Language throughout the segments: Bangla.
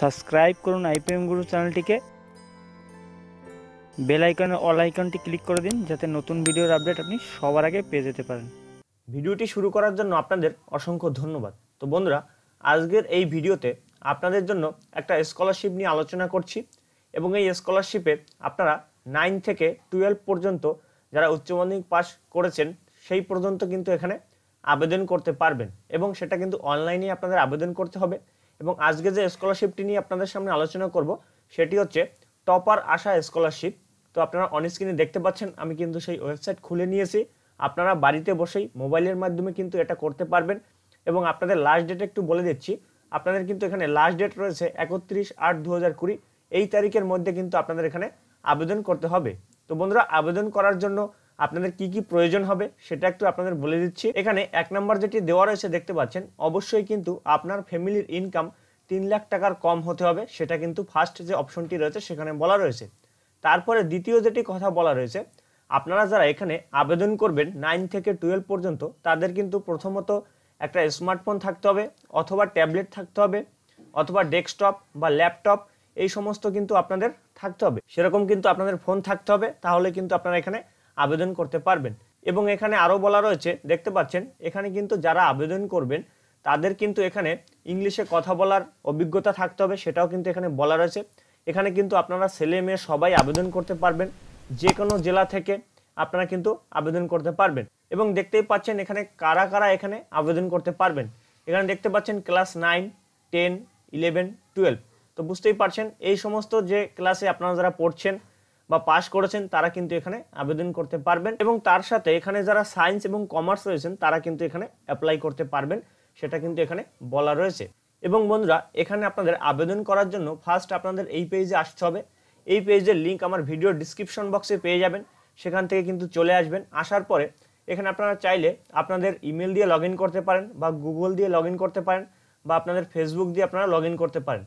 সাবস্ক্রাইব করুন আইপিএম গুরু চ্যানেলটিকে বেল আইকনে অল আইকনটি ক্লিক করে দিন যাতে নতুন ভিডিওর আপডেট আপনি সবার আগে পেয়ে যেতে পারেন ভিডিওটি শুরু করার জন্য আপনাদের অসংখ্য ধন্যবাদ তো বন্ধুরা আজকের এই ভিডিওতে আপনাদের জন্য একটা স্কলারশিপ নিয়ে আলোচনা করছি এবং এই স্কলারশিপে আপনারা নাইন থেকে টুয়েলভ পর্যন্ত যারা উচ্চ মাধ্যমিক পাস করেছেন সেই পর্যন্ত কিন্তু এখানে আবেদন করতে পারবেন এবং সেটা কিন্তু অনলাইনে আপনাদের আবেদন করতে হবে এবং আজকে যে স্কলারশিপটি নিয়ে আপনাদের সামনে আলোচনা করব সেটি হচ্ছে টপার আশা স্কলারশিপ তো আপনারা অন স্ক্রিনে দেখতে পাচ্ছেন আমি কিন্তু সেই ওয়েবসাইট খুলে নিয়েছি আপনারা বাড়িতে বসেই মোবাইলের মাধ্যমে কিন্তু এটা করতে পারবেন এবং আপনাদের লাস্ট ডেট একটু বলে দিচ্ছি আপনাদের কিন্তু এখানে লাস্ট ডেট রয়েছে একত্রিশ আট দু এই তারিখের মধ্যে কিন্তু আপনাদের এখানে আবেদন করতে হবে তো বন্ধুরা আবেদন করার জন্য আপনাদের কি কি প্রয়োজন হবে সেটা একটু আপনাদের বলে দিচ্ছি এখানে এক নম্বর যেটি দেওয়া রয়েছে দেখতে পাচ্ছেন অবশ্যই কিন্তু আপনার ফ্যামিলির ইনকাম তিন লাখ টাকার কম হতে হবে সেটা কিন্তু ফার্স্ট যে অপশনটি রয়েছে সেখানে বলা রয়েছে তারপরে দ্বিতীয় যেটি কথা বলা রয়েছে আপনারা যারা এখানে আবেদন করবেন নাইন থেকে টুয়েলভ পর্যন্ত তাদের কিন্তু প্রথমত একটা স্মার্টফোন থাকতে হবে অথবা ট্যাবলেট থাকতে হবে অথবা ডেস্কটপ বা ল্যাপটপ এই সমস্ত কিন্তু আপনাদের থাকতে হবে সেরকম কিন্তু আপনাদের ফোন থাকতে হবে তাহলে কিন্তু আপনারা এখানে আবেদন করতে পারবেন এবং এখানে আরও বলা রয়েছে দেখতে পাচ্ছেন এখানে কিন্তু যারা আবেদন করবেন তাদের কিন্তু এখানে ইংলিশে কথা বলার অভিজ্ঞতা থাকতে হবে সেটাও কিন্তু এখানে বলা রয়েছে এখানে কিন্তু আপনারা ছেলে মেয়ে সবাই আবেদন করতে পারবেন যে কোনো জেলা থেকে আপনারা কিন্তু আবেদন করতে পারবেন এবং দেখতেই পাচ্ছেন এখানে কারা কারা এখানে আবেদন করতে পারবেন এখানে দেখতে পাচ্ছেন class nine ten eleven twelve তো বুঝতেই পারছেন এই সমস্ত যে ক্লাসে আপনারা যারা পড়ছেন বা পাস করেছেন তারা কিন্তু এখানে আবেদন করতে পারবেন এবং তার সাথে এখানে যারা সায়েন্স এবং কমার্স রয়েছেন তারা কিন্তু এখানে অ্যাপ্লাই করতে পারবেন সেটা কিন্তু এখানে বলা রয়েছে এবং বন্ধুরা এখানে আপনাদের আবেদন করার জন্য ফার্স্ট আপনাদের এই পেজে আসতে হবে এই পেজের লিঙ্ক আমার ভিডিও ডিসক্রিপশন বক্সে পেয়ে যাবেন সেখান থেকে কিন্তু চলে আসবেন আসার পরে এখানে আপনারা চাইলে আপনাদের ইমেল দিয়ে লগ করতে পারেন বা গুগল দিয়ে লগ করতে পারেন বা আপনাদের ফেসবুক দিয়ে আপনারা লগ করতে পারেন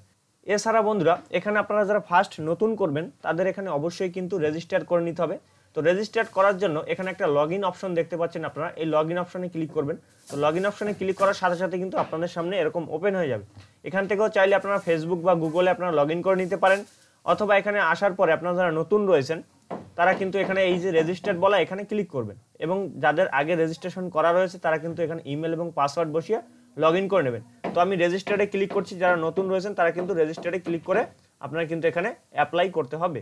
এছাড়া বন্ধুরা এখানে আপনারা যারা ফার্স্ট নতুন করবেন তাদের এখানে অবশ্যই কিন্তু রেজিস্টার করে নিতে হবে তো রেজিস্টার করার জন্য এখানে একটা লগ অপশন দেখতে পাচ্ছেন আপনারা এই লগ অপশনে ক্লিক করবেন তো লগ অপশনে ক্লিক করার সাথে সাথে কিন্তু আপনাদের সামনে এরকম ওপেন হয়ে যাবে এখান থেকেও চাইলে আপনারা ফেসবুক বা গুগলে আপনারা লগ করে নিতে পারেন অথবা এখানে আসার পরে আপনারা যারা নতুন রয়েছেন তারা কিন্তু এখানে এই যে রেজিস্টার বলা এখানে ক্লিক করবেন এবং যাদের আগে রেজিস্ট্রেশন করা রয়েছে তারা কিন্তু এখানে ইমেল এবং পাসওয়ার্ড বসিয়ে লগ ইন করে নেবেন তো আমি রেজিস্টারে ক্লিক করছি যারা নতুন রয়েছেন তারা কিন্তু রেজিস্টারে ক্লিক করে আপনার কিন্তু এখানে অ্যাপ্লাই করতে হবে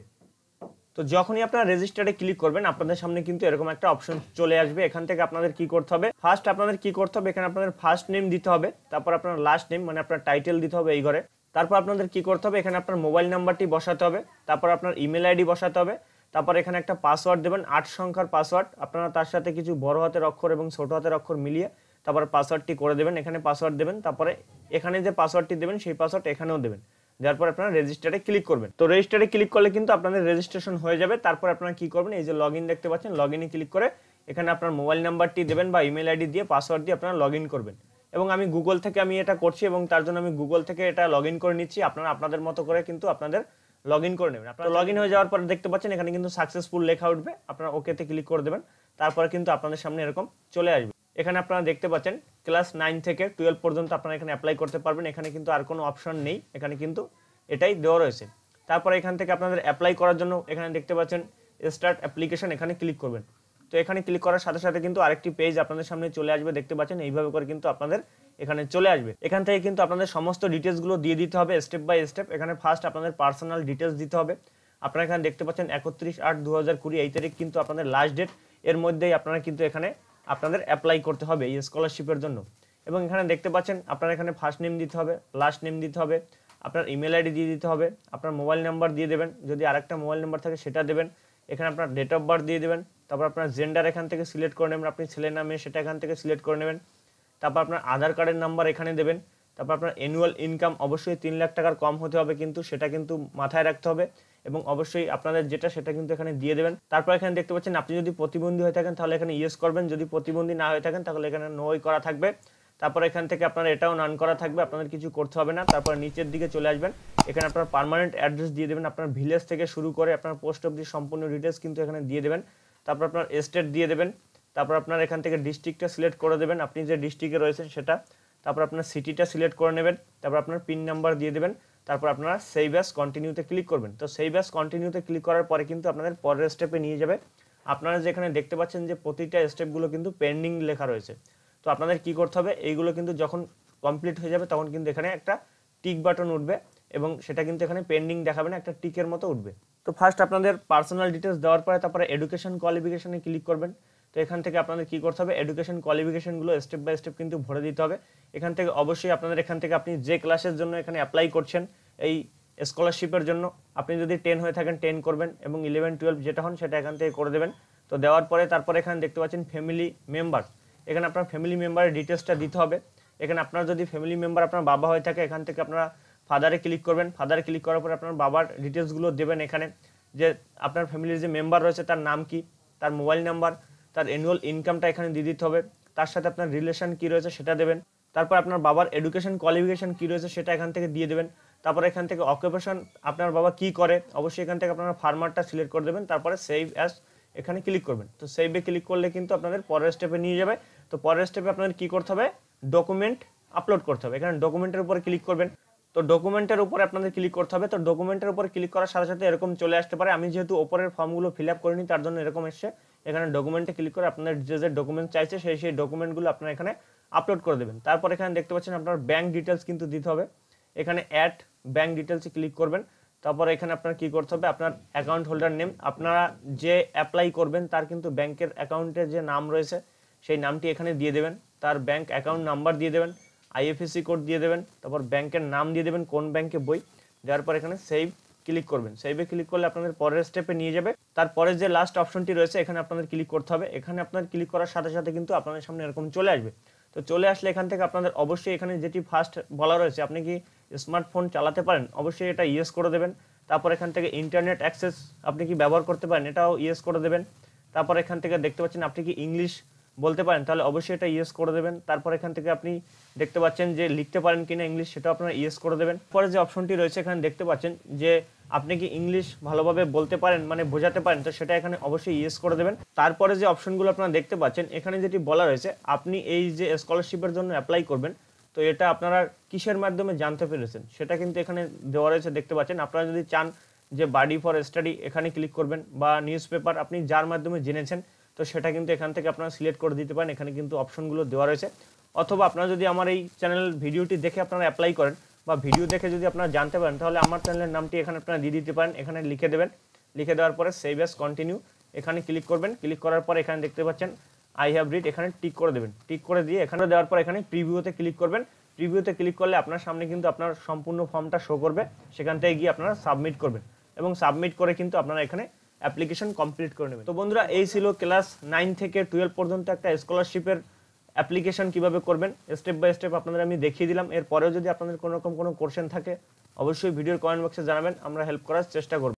তো যখনই আপনারা রেজিস্টারে ক্লিক করবেন আপনাদের সামনে কিন্তু এরকম একটা অপশন চলে আসবে এখান থেকে আপনাদের কি করতে হবে ফার্স্ট আপনাদের কি করতে হবে এখানে আপনাদের ফার্স্ট নেম দিতে হবে তারপর আপনার লাস্ট নেম মানে আপনার টাইটেল দিতে হবে এই ঘরে তারপর আপনাদের কি করতে হবে এখানে আপনার মোবাইল নাম্বারটি বসাতে হবে তারপর আপনার ইমেল আইডি বসাতে হবে তারপর এখানে একটা পাসওয়ার্ড দেবেন আট সংখ্যার পাসওয়ার্ড আপনারা তার সাথে কিছু বড় হাতের অক্ষর এবং ছোট হাতের অক্ষর মিলিয়ে তারপর পাসওয়ার্ডটি করে দেবেন এখানে পাসওয়ার্ড দেবেন তারপরে এখানে যে পাসওয়ার্ডটি দেবেন সেই পাসওয়ার্ড এখানেও দেবেন যার পর আপনারা রেজিস্টারে ক্লিক করবেন তো রেজিস্টারে ক্লিক করলে কিন্তু আপনাদের রেজিস্ট্রেশন হয়ে যাবে তারপর আপনারা কি করবেন এই যে লগ দেখতে পাচ্ছেন লগ ক্লিক করে এখানে আপনার মোবাইল নাম্বারটি দেবেন বা ইমেল আইডি দিয়ে পাসওয়ার্ড দিয়ে আপনারা লগ করবেন এবং আমি গুগল থেকে আমি এটা করছি এবং তার জন্য আমি গুগল থেকে এটা লগ করে নিচ্ছি আপনারা আপনাদের মতো করে কিন্তু আপনাদের লগ করে নেবেন আপনারা লগ হয়ে যাওয়ার পর দেখতে পাচ্ছেন এখানে কিন্তু সাকসেসফুল লেখা উঠবে আপনারা ওকেতে ক্লিক করে দেবেন তারপরে কিন্তু আপনাদের সামনে এরকম চলে আসবে এখানে আপনারা দেখতে পাচ্ছেন ক্লাস নাইন থেকে টুয়েলভ পর্যন্ত আপনারা এখানে অ্যাপ্লাই করতে পারবেন এখানে কিন্তু আর কোনো অপশন নেই এখানে কিন্তু এটাই দেওয়া রয়েছে তারপরে এখান থেকে আপনাদের অ্যাপ্লাই করার জন্য এখানে দেখতে পাচ্ছেন স্টার্ট অ্যাপ্লিকেশন এখানে ক্লিক করবেন তো এখানে ক্লিক করার সাথে সাথে কিন্তু আরেকটি পেজ আপনাদের সামনে চলে আসবে দেখতে পাচ্ছেন এইভাবে করে কিন্তু আপনাদের এখানে চলে আসবে এখান থেকে কিন্তু আপনাদের সমস্ত ডিটেলসগুলো দিয়ে দিতে হবে স্টেপ বাই স্টেপ এখানে ফার্স্ট আপনাদের পার্সোনাল ডিটেলস দিতে হবে আপনারা এখানে দেখতে পাচ্ছেন একত্রিশ আট দু হাজার কুড়ি এই তারিখ কিন্তু আপনাদের লাস্ট ডেট এর মধ্যেই আপনারা কিন্তু এখানে আপনাদের অ্যাপ্লাই করতে হবে এই স্কলারশিপের জন্য এবং এখানে দেখতে পাচ্ছেন আপনার এখানে ফার্স্ট নেম দিতে হবে লাস্ট নেম দিতে হবে আপনার ইমেল আইডি দিয়ে দিতে হবে আপনার মোবাইল নাম্বার দিয়ে দেবেন যদি আরেকটা মোবাইল নাম্বার থাকে সেটা দেবেন এখানে আপনার ডেট অফ বার্থ দিয়ে দেবেন তারপর আপনার জেন্ডার এখান থেকে সিলেক্ট করে নেবেন আপনি ছেলে নামে সেটা এখান থেকে সিলেক্ট করে নেবেন তারপর আপনার আধার কার্ডের নাম্বার এখানে দেবেন তারপর আপনার অ্যানুয়াল ইনকাম অবশ্যই তিন লাখ টাকার কম হতে হবে কিন্তু সেটা কিন্তু মাথায় রাখতে হবে এবং অবশ্যই আপনাদের যেটা সেটা কিন্তু এখানে দিয়ে দেবেন তারপর এখানে দেখতে পাচ্ছেন আপনি যদি প্রতিবন্ধী হয়ে থাকেন তাহলে এখানে ইয়েস করবেন যদি প্রতিবন্ধী না হয়ে থাকেন তাহলে এখানে নোই করা থাকবে তারপর এখান থেকে আপনার এটাও নান করা থাকবে আপনাদের কিছু করতে হবে না তারপর নিচের দিকে চলে আসবেন এখানে আপনার পারমানেন্ট অ্যাড্রেস দিয়ে দেবেন আপনার ভিলেজ থেকে শুরু করে আপনার পোস্ট অব্দি সম্পূর্ণ ডিটেলস কিন্তু এখানে দিয়ে দেবেন তারপর আপনার এস্টেট দিয়ে দেবেন তারপর আপনার এখান থেকে ডিস্ট্রিক্টটা সিলেক্ট করে দেবেন আপনি যে ডিস্ট্রিক্টে রয়েছেন সেটা তারপর আপনার সিটিটা সিলেক্ট করে নেবেন তারপর আপনার পিন নাম্বার দিয়ে দেবেন তারপর আপনারা সেভ অ্যাস কন্টিনিউতে ক্লিক করবেন তো সেভ অ্যাস কন্টিনিউতে ক্লিক করার পরে কিন্তু আপনাদের পরের স্টেপে নিয়ে যাবে আপনারা যেখানে দেখতে পাচ্ছেন যে প্রতিটা স্টেপগুলো কিন্তু পেন্ডিং লেখা রয়েছে তো আপনাদের কি করতে হবে এইগুলো কিন্তু যখন কমপ্লিট হয়ে যাবে তখন কিন্তু এখানে একটা টিক বাটন উঠবে এবং সেটা কিন্তু এখানে পেন্ডিং দেখাবে না একটা টিকের মতো উঠবে তো ফার্স্ট আপনাদের পার্সোনাল ডিটেলস দেওয়ার পরে তারপরে এডুকেশন কোয়ালিফিকেশানে ক্লিক করবেন তো এখান থেকে আপনাদের কি করতে হবে এডুকেশন কোয়ালিফিকেশনগুলো স্টেপ বাই স্টেপ কিন্তু ভরে দিতে হবে এখান থেকে অবশ্যই আপনাদের এখান থেকে আপনি যে ক্লাসের জন্য এখানে অ্যাপ্লাই করছেন এই স্কলারশিপের জন্য আপনি যদি টেন হয়ে থাকেন টেন করবেন এবং ইলেভেন টুয়েলভ যেটা হন সেটা এখান থেকে করে দেবেন তো দেওয়ার পরে তারপরে এখানে দেখতে পাচ্ছেন ফ্যামিলি মেম্বার এখানে আপনার ফ্যামিলি মেম্বারের ডিটেলসটা দিতে হবে এখানে আপনার যদি ফ্যামিলি মেম্বার আপনার বাবা হয়ে থাকে এখান থেকে আপনারা ফাদারে ক্লিক করবেন ফাদারে ক্লিক করার পরে আপনার বাবার ডিটেলসগুলো দেবেন এখানে যে আপনার ফ্যামিলির যে মেম্বার রয়েছে তার নাম কি তার মোবাইল নাম্বার তার অ্যানুয়াল ইনকামটা এখানে দিয়ে দিতে হবে তার সাথে আপনার রিলেশন কী রয়েছে সেটা দেবেন তারপর আপনার বাবার এডুকেশন কোয়ালিফিকেশন কী রয়েছে সেটা এখান থেকে দিয়ে দেবেন তারপর এখান থেকে অকুপেশান আপনার বাবা কি করে অবশ্যই এখান থেকে আপনারা ফার্মারটা সিলেক্ট করে দেবেন তারপরে সেভ অ্যাস এখানে ক্লিক করবেন তো সেভে ক্লিক করলে কিন্তু আপনাদের পরের স্টেপে নিয়ে যাবে তো পরের স্টেপে আপনাদের কী করতে হবে ডকুমেন্ট আপলোড করতে হবে এখানে ডকুমেন্টের উপরে ক্লিক করবেন তো ডকুমেন্টের উপরে আপনাদের ক্লিক করতে হবে তো ডকুমেন্টের উপর ক্লিক করার সাথে সাথে এরকম চলে আসতে পারে আমি যেহেতু ওপরের ফর্মগুলো ফিল আপ করিনি তার জন্য এরকম এসছে এখানে ডকুমেন্টে ক্লিক করে আপনার যে যে ডকুমেন্ট চাইছে সেই সেই ডকুমেন্টগুলো আপনার এখানে আপলোড করে দেবেন তারপর এখানে দেখতে পাচ্ছেন আপনার ব্যাঙ্ক ডিটেলস কিন্তু দিতে হবে এখানে অ্যাড ব্যাঙ্ক ডিটেলসে ক্লিক করবেন তারপর এখানে আপনার কি করতে হবে আপনার অ্যাকাউন্ট হোল্ডার নেম আপনারা যে অ্যাপ্লাই করবেন তার কিন্তু ব্যাংকের অ্যাকাউন্টের যে নাম রয়েছে সেই নামটি এখানে দিয়ে দেবেন তার ব্যাংক অ্যাকাউন্ট নাম্বার দিয়ে দেবেন আইএফএসি কোড দিয়ে দেবেন তারপর ব্যাংকের নাম দিয়ে দেবেন কোন ব্যাংকে বই দেওয়ার পর এখানে সেভ ক্লিক করবেন সেভে ক্লিক করলে আপনাদের পরের স্টেপে নিয়ে যাবে তারপরে যে লাস্ট অপশনটি রয়েছে এখানে আপনাদের ক্লিক করতে হবে এখানে আপনার ক্লিক করার সাথে সাথে কিন্তু আপনাদের সামনে এরকম চলে আসবে তো চলে আসলে এখান থেকে আপনাদের অবশ্যই এখানে যেটি ফার্স্ট বলা রয়েছে আপনি কি স্মার্টফোন চালাতে পারেন অবশ্যই এটা ইয়েস করে দেবেন তারপর এখান থেকে ইন্টারনেট অ্যাক্সেস আপনি কি ব্যবহার করতে পারেন এটাও ইয়েস করে দেবেন তারপর এখান থেকে দেখতে পাচ্ছেন আপনি কি ইংলিশ বলতে পারেন তাহলে অবশ্যই এটা ইয়েস করে দেবেন তারপর এখান থেকে আপনি দেখতে পাচ্ছেন যে লিখতে পারেন কিনা ইংলিশ সেটা আপনারা ইয়েস করে দেবেন পরে যে অপশনটি রয়েছে এখানে দেখতে পাচ্ছেন যে আপনি কি ইংলিশ ভালোভাবে বলতে পারেন মানে বোঝাতে পারেন তো সেটা এখানে অবশ্যই ইয়েস করে দেবেন তারপরে যে অপশনগুলো আপনারা দেখতে পাচ্ছেন এখানে যেটি বলা রয়েছে আপনি এই যে স্কলারশিপের জন্য অ্যাপ্লাই করবেন তো এটা আপনারা কিসের মাধ্যমে জানতে পেরেছেন সেটা কিন্তু এখানে দেওয়া রয়েছে দেখতে পাচ্ছেন আপনারা যদি চান যে বাডি ফর স্টাডি এখানে ক্লিক করবেন বা নিউজ পেপার আপনি যার মাধ্যমে জেনেছেন তো সেটা কিন্তু এখান থেকে আপনারা সিলেক্ট করে দিতে পারেন এখানে কিন্তু অপশনগুলো দেওয়া রয়েছে অথবা আপনারা যদি আমার এই চ্যানেল ভিডিওটি দেখে আপনারা অ্যাপ্লাই করেন বা ভিডিও দেখে যদি আপনারা জানতে পারেন তাহলে আমার চ্যানেলের নামটি এখানে আপনারা দিয়ে দিতে পারেন এখানে লিখে দেবেন লিখে দেওয়ার পরে সেভ এস কন্টিনিউ এখানে ক্লিক করবেন ক্লিক করার পর এখানে দেখতে পাচ্ছেন আই হ্যাভ রিড এখানে টিক করে দেবেন টিক করে দিয়ে এখানে দেওয়ার পর এখানে প্রিভিউতে ক্লিক করবেন প্রিভিউতে ক্লিক করলে আপনার সামনে কিন্তু আপনার সম্পূর্ণ ফর্মটা শো করবে সেখান থেকে গিয়ে আপনারা সাবমিট করবেন এবং সাবমিট করে কিন্তু আপনারা এখানে অ্যাপ্লিকেশন কমপ্লিট করে নেবেন তো বন্ধুরা এই ছিল ক্লাস নাইন থেকে টুয়েলভ পর্যন্ত একটা স্কলারশিপের অ্যাপ্লিকেশন কিভাবে করবেন স্টেপ বাই স্টেপ আপনাদের আমি দেখিয়ে দিলাম এরপরেও যদি আপনাদের কোনো রকম কোনো কোশ্চেন থাকে অবশ্যই ভিডিওর কমেন্ট বক্সে জানাবেন আমরা হেল্প করার চেষ্টা করব